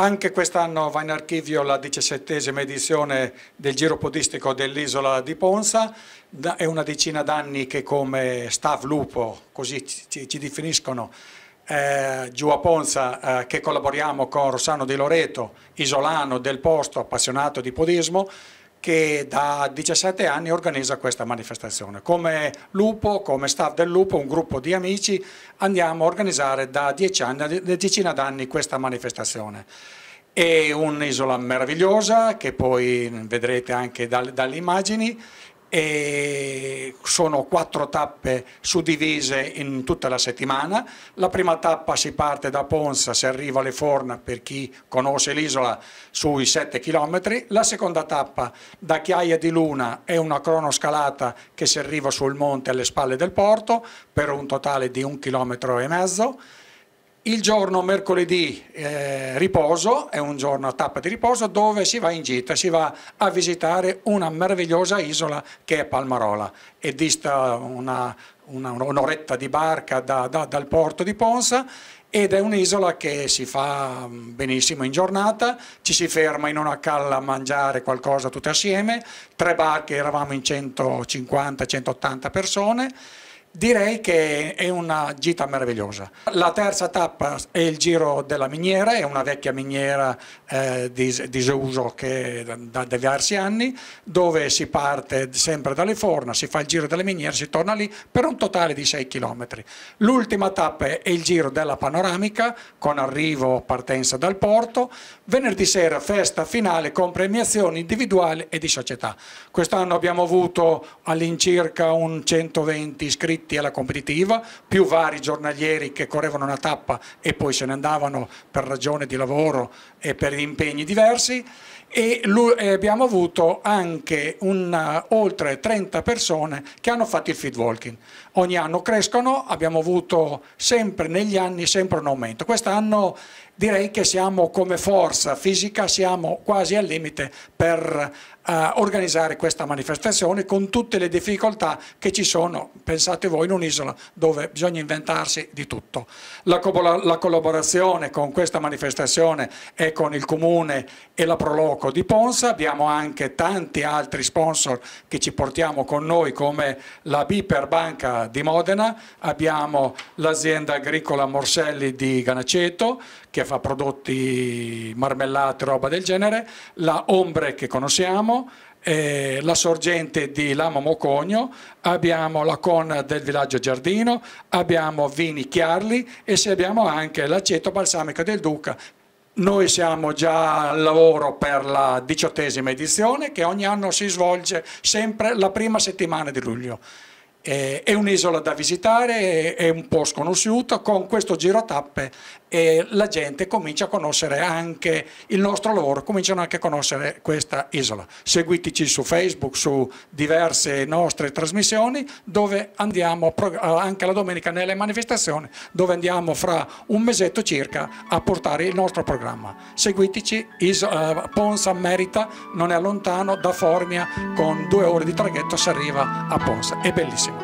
Anche quest'anno va in archivio la diciassettesima edizione del Giro Podistico dell'isola di Ponza, è una decina d'anni che come staff lupo, così ci, ci definiscono, eh, giù a Ponza eh, che collaboriamo con Rossano Di Loreto, isolano del posto, appassionato di podismo, che da 17 anni organizza questa manifestazione. Come Lupo, come staff del Lupo, un gruppo di amici, andiamo a organizzare da 10 anni, da decina d'anni questa manifestazione. È un'isola meravigliosa che poi vedrete anche dalle, dalle immagini e sono quattro tappe suddivise in tutta la settimana. La prima tappa si parte da Ponza, si arriva alle Forna per chi conosce l'isola sui 7 km, la seconda tappa da Chiaia di Luna è una cronoscalata che si arriva sul monte alle spalle del porto per un totale di un chilometro e mezzo. Il giorno mercoledì eh, riposo è un giorno a tappa di riposo dove si va in gita, si va a visitare una meravigliosa isola che è Palmarola È dista un'oretta di barca da, da, dal porto di Ponza ed è un'isola che si fa mm, benissimo in giornata, ci si ferma in una calla a mangiare qualcosa tutti assieme, tre barche eravamo in 150-180 persone Direi che è una gita meravigliosa. La terza tappa è il giro della miniera, è una vecchia miniera eh, dis disuso che da, diversi anni, dove si parte sempre dalle forna, si fa il giro della miniera, si torna lì per un totale di 6 km. L'ultima tappa è il giro della panoramica con arrivo e partenza dal porto, venerdì sera festa finale con premiazioni individuali e di società. Quest'anno abbiamo avuto all'incirca un 120 iscritti iscritti alla competitiva, più vari giornalieri che correvano una tappa e poi se ne andavano per ragione di lavoro e per impegni diversi e eh, abbiamo avuto anche una, eh, oltre 30 persone che hanno fatto il feed walking. Ogni anno crescono, abbiamo avuto sempre negli anni sempre un aumento. Quest'anno direi che siamo come forza fisica, siamo quasi al limite per eh, organizzare questa manifestazione con tutte le difficoltà che ci sono, pensate voi, in un'isola dove bisogna inventarsi di tutto. La, co la, collaborazione con questa manifestazione è con il Comune e la Proloco di Ponza, abbiamo anche tanti altri sponsor che ci portiamo con noi come la Biper Banca di Modena, abbiamo l'azienda agricola Morselli di Ganaceto che fa prodotti marmellate, roba del genere, la Ombre che conosciamo, eh, la sorgente di Lama Mocogno, abbiamo la Con del villaggio Giardino, abbiamo Vini Chiarli e se abbiamo anche l'aceto balsamico del Duca. Noi siamo già al lavoro per la diciottesima edizione che ogni anno si svolge sempre la prima settimana di luglio. Eh, è un'isola da visitare, è un po' sconosciuto, con questo giro tappe eh, la gente comincia a conoscere anche il nostro lavoro, cominciano anche a conoscere questa isola. Seguiteci su Facebook, su diverse nostre trasmissioni dove andiamo eh, anche la domenica nelle manifestazioni, dove andiamo fra un mesetto circa a portare il nostro programma. Seguiteci, isola, Ponsa merita, non è lontano da Formia, con due ore di traghetto si arriva a Ponsa, è bellissimo.